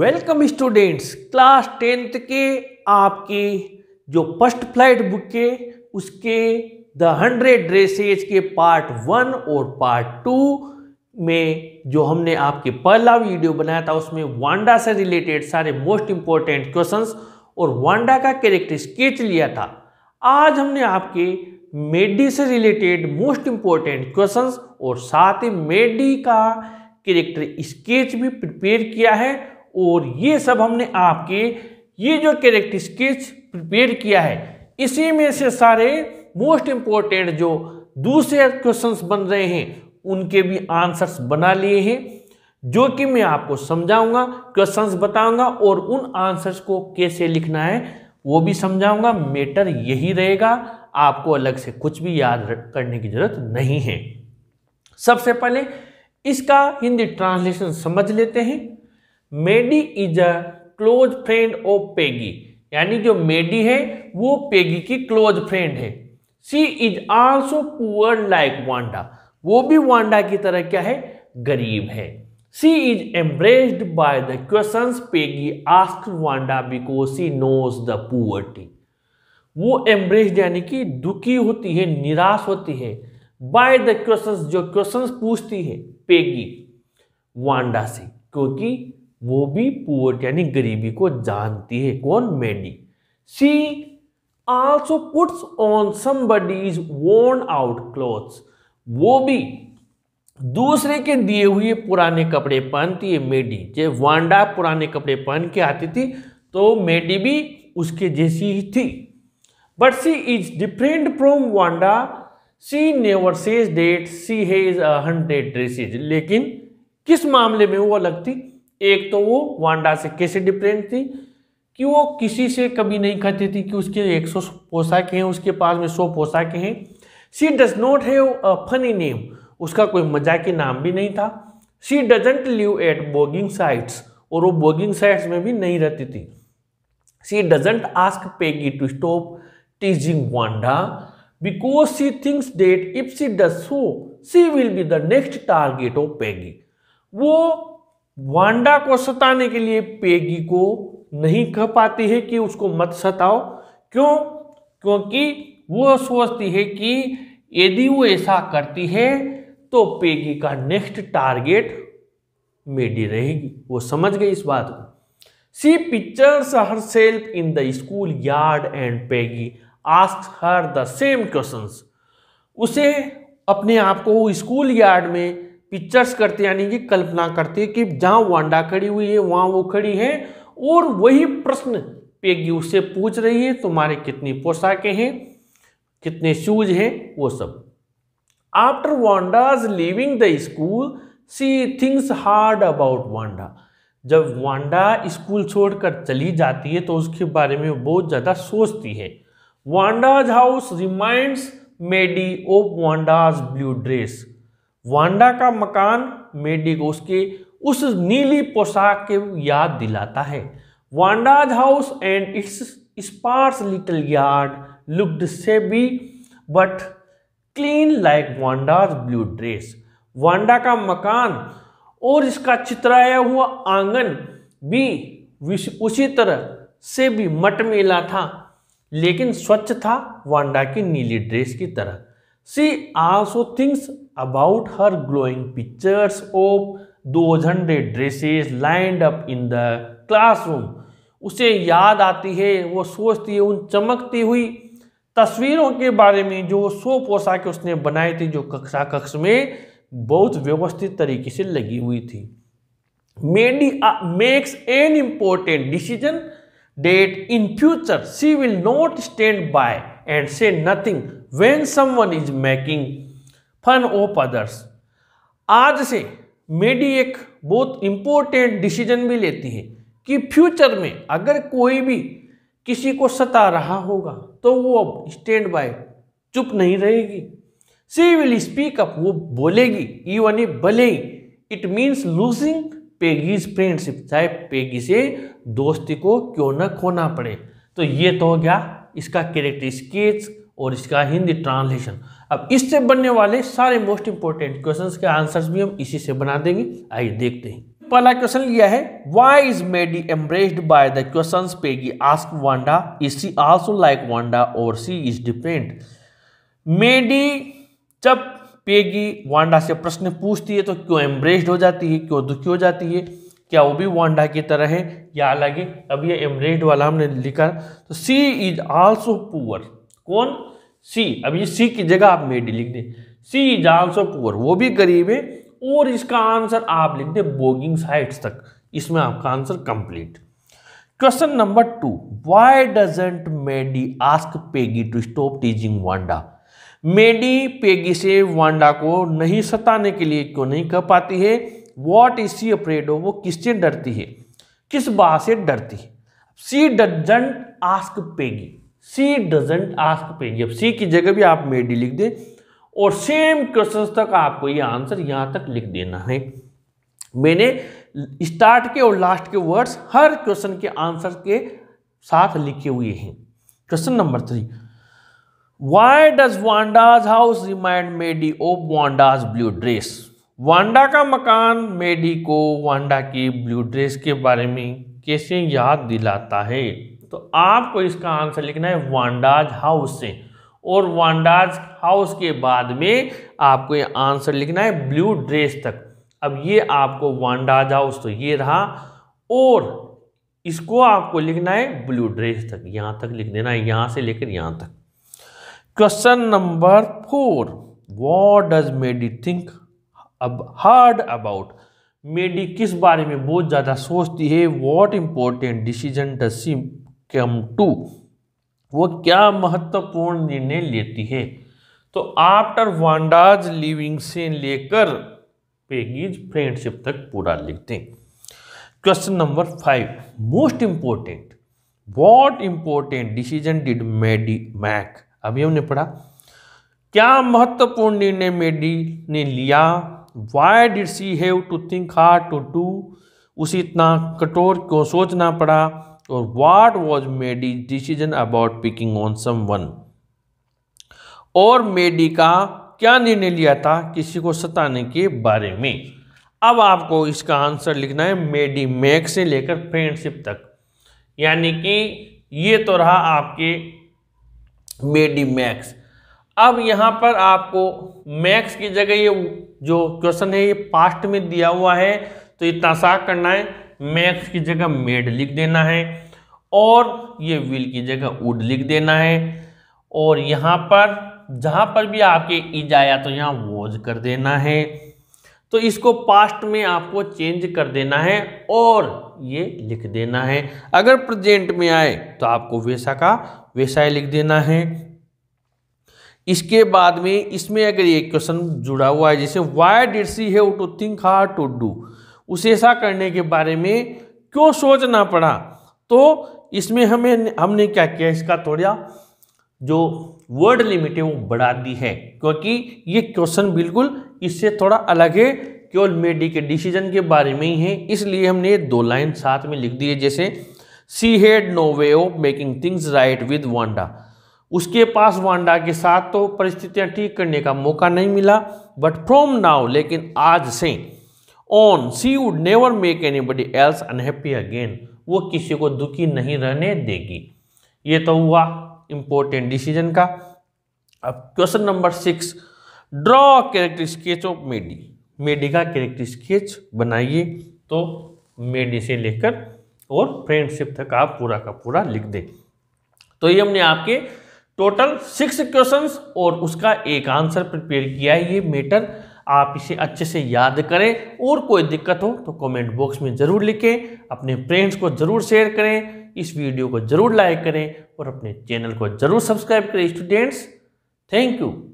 Welcome students class tenth के आपके जो फर्स्ट फ्लाइट बुक के उसके द हंड्रेड ड्रेसेज के पार्ट वन और पार्ट टू में जो हमने आपके पहला वीडियो बनाया था उसमें वांडा से रिलेटेड सारे मोस्ट इंपॉर्टेंट क्वेश्चंस और वांडा का कैरेक्टर स्केच लिया था आज हमने आपके मेडी से रिलेटेड मोस्ट इंपॉर्टेंट क्वेश्चन और साथ ही मेडी का करेक्टर स्केच भी प्रिपेयर किया है और ये सब हमने आपके ये जो कैरेक्टर स्केच प्रिपेयर किया है इसी में से सारे मोस्ट इम्पोर्टेंट जो दूसरे क्वेश्चंस बन रहे हैं उनके भी आंसर्स बना लिए हैं जो कि मैं आपको समझाऊंगा क्वेश्चंस बताऊंगा और उन आंसर्स को कैसे लिखना है वो भी समझाऊंगा मैटर यही रहेगा आपको अलग से कुछ भी याद करने की जरूरत नहीं है सबसे पहले इसका हिंदी ट्रांसलेशन समझ लेते हैं Maddie is a close friend of Peggy यानी जो मेडी है वो पेगी की क्लोज फ्रेंड है she is also poor like Wanda वो भी वांडा की तरह क्या है गरीब है she is embarrassed by the question Peggy ask Wanda because she knows the poverty वो एम्ब्रेस्ड यानी कि दुखी होती है निराश होती है बाय द क्वेश्चन जो क्वेश्चन पूछती है पेगी वांडा से क्योंकि वो भी पुअर यानी गरीबी को जानती है कौन Maddie she also puts on somebody's worn out clothes वो भी दूसरे के दिए हुए पुराने कपड़े पहनती है मेडी जब वांडा पुराने कपड़े पहन के आती थी तो मेडी भी उसके जैसी ही थी but she is different from Wanda she never says that she has hundred dresses लेकिन किस मामले में वो अलग थी एक तो वो वांडा से कैसे डिफरेंट थी कि वो किसी से कभी नहीं कहती थी कि उसके 100 सौ पोशाकें हैं उसके पास में 100 पोशाकें हैं she does not have a funny name उसका कोई मजाकी नाम भी नहीं था she doesn't live at Boggins Heights और वो बोगिंग साइट्स में भी नहीं रहती थी she doesn't ask Peggy to stop teasing Wanda because she thinks that if she does so she will be the next target of Peggy वो Wanda को सताने के लिए पेगी को नहीं कह पाती है कि उसको मत सताओ क्यों क्योंकि वो सोचती है कि यदि वो ऐसा करती है तो पेगी का नेक्स्ट टारगेट मेडी रहेगी वो समझ गई इस बात को see pictures herself in the schoolyard and Peggy ask her the same questions उसे अपने आप को स्कूल यार्ड में पिक्चर्स करते यानी कि कल्पना करते कि जहां वांडा खड़ी हुई है वहां वो खड़ी है और वही प्रश्न पेगी उससे पूछ रही है तुम्हारे कितनी पोशाकें हैं कितने शूज हैं वो सब after Wanda's leaving the school she thinks hard about Wanda जब वांडा स्कूल छोड़कर चली जाती है तो उसके बारे में बहुत ज़्यादा सोचती है Wanda's house reminds Maddie of Wanda's blue dress Wanda का मकान मेडी को उस नीली पोशाक के याद दिलाता है Wanda's house and its sparse little yard looked से be but clean like Wanda's blue dress Wanda का मकान और इसका चित्राया हुआ आंगन भी उसी तरह से भी मटमेला था लेकिन स्वच्छ था वांडा की नीली ड्रेस की तरह She also thinks about her glowing pictures of those hundred dresses lined up in the classroom. उसे याद आती है वो सोचती है उन चमकती हुई तस्वीरों के बारे में जो सो पोशाक उसने बनाई थी जो कक्षा कक्ष में बहुत व्यवस्थित तरीके से लगी हुई थी Maddie makes an important decision that in future she will not stand by and say nothing when someone is making fun of others आज से मेडी एक बहुत इंपॉर्टेंट डिसीजन भी लेती है कि फ्यूचर में अगर कोई भी किसी को सता रहा होगा तो वो अब स्टैंड बाय चुप नहीं रहेगी सी विल स्पीक अप वो बोलेगी इवन ए भले ही it means losing Peggy's friendship चाहे पेगी से दोस्ती को क्यों ना खोना पड़े तो ये तो हो गया इसका कैरेक्टर स्केच और इसका हिंदी ट्रांसलेशन अब इससे बनने वाले सारे मोस्ट इंपॉर्टेंट क्वेश्चन के आंसर भी हम इसी से बना देंगे आइए देखते हैं पहला क्वेश्चन लिया है why is Maddie embarrassed by the question Peggy ask Wanda is she also like Wanda और सी इज डिफरेंट मेडी जब पेगी वांडा से प्रश्न पूछती है तो क्यों एम्ब्रेस्ड हो जाती है क्यों दुखी हो जाती है क्या वो भी वांडा की तरह है या अलग है अब ये एमरेड वाला हमने लिखा तो सी इज आल्सो पुअर कौन सी अब ये सी की जगह आप मेडी लिख दें सी इज आल्सो पुअर वो भी गरीब है और इसका आंसर आप लिख दें बोगिंग साइट्स तक इसमें आपका answer complete question number two why doesn't Maddie ask Peggy to stop teasing Wanda Maddie Peggy से वांडा को नहीं सताने के लिए क्यों नहीं कह पाती है what is she afraid of वो किससे डरती है किस बात से डरती है she doesn't ask Peggy she doesn't ask Peggy अब सी की जगह भी आप मेडी लिख दें और सेम क्वेश्चन तक आपको ये आंसर यहाँ तक लिख देना है मैंने स्टार्ट के और लास्ट के वर्ड्स हर क्वेश्चन के आंसर के साथ लिखे हुए हैं question number three why does house remind Maddie of वाज ब्लू ड्रेस वांडा का मकान मेडी को वांडा की ब्लू ड्रेस के बारे में कैसे याद दिलाता है तो आपको इसका आंसर लिखना है वांडाज हाउस से और वांडाज हाउस के बाद में आपको ये आंसर लिखना है ब्लू ड्रेस तक अब ये आपको वांडाज हाउस तो ये रहा और इसको आपको लिखना है ब्लू ड्रेस तक यहाँ तक लिख देना है यहाँ से लेकर यहाँ तक question number four what does Maddie think अब हार्ड अबाउट मेडी किस बारे में बहुत ज़्यादा सोचती है what important decision does she come to वो क्या महत्वपूर्ण निर्णय लेती है तो आफ्टर वांडाज लिविंग से लेकर पेगीज फ्रेंडशिप तक पूरा लिखते हैं question number five most important what important decision did Maddie make अभी हमने पढ़ा क्या महत्वपूर्ण निर्णय मेडी ने लिया why did she have to think hard to do उसे इतना कठोर क्यों सोचना पड़ा और what was Maddie decision about picking on someone और मेडी का क्या निर्णय लिया था किसी को सताने के बारे में अब आपको इसका आंसर लिखना है मेडी मैक से लेकर फ्रेंडशिप तक यानी कि ये तो रहा आपके मेडी मैक्स अब यहाँ पर आपको मैक्स की जगह ये जो क्वेश्चन है ये पास्ट में दिया हुआ है तो इतना सा करना है मैक्स की जगह मेड लिख देना है और ये व्हील की जगह उड लिख देना है और यहाँ पर जहाँ पर भी आपके इज आया तो यहाँ वोज कर देना है तो इसको पास्ट में आपको चेंज कर देना है और ये लिख देना है अगर प्रेजेंट में आए तो आपको वैसा का वैसा ही लिख देना है इसके बाद में इसमें अगर एक क्वेश्चन जुड़ा हुआ है जैसे why did she have to think hard to do उसे ऐसा करने के बारे में क्यों सोचना पड़ा तो इसमें हमें हमने क्या किया इसका थोड़ा जो वर्ड लिमिट है वो बढ़ा दी है क्योंकि ये क्वेश्चन बिल्कुल इससे थोड़ा अलग है केवल मेडी के डिसीजन के बारे में ही है इसलिए हमने दो लाइन साथ में लिख दी है जैसे she had no way of making things right with Wanda उसके पास वांडा के साथ तो परिस्थितियां ठीक करने का मौका नहीं मिला बट फ्रॉम नाउ लेकिन आज से on she would never make anybody else unhappy again वो किसी को दुखी नहीं रहने देगी ये तो हुआ इम्पोर्टेंट डिसीजन का अब question number six draw character sketch of Maddie Maddie का कैरेक्टर स्केच बनाइए तो मेडी से लेकर और फ्रेंडशिप तक आप पूरा का पूरा लिख दें तो ये हमने आपके टोटल सिक्स क्वेश्चंस और उसका एक आंसर प्रिपेयर किया है ये मेटर आप इसे अच्छे से याद करें और कोई दिक्कत हो तो कमेंट बॉक्स में ज़रूर लिखें अपने फ्रेंड्स को ज़रूर शेयर करें इस वीडियो को ज़रूर लाइक करें और अपने चैनल को ज़रूर सब्सक्राइब करें स्टूडेंट्स थैंक यू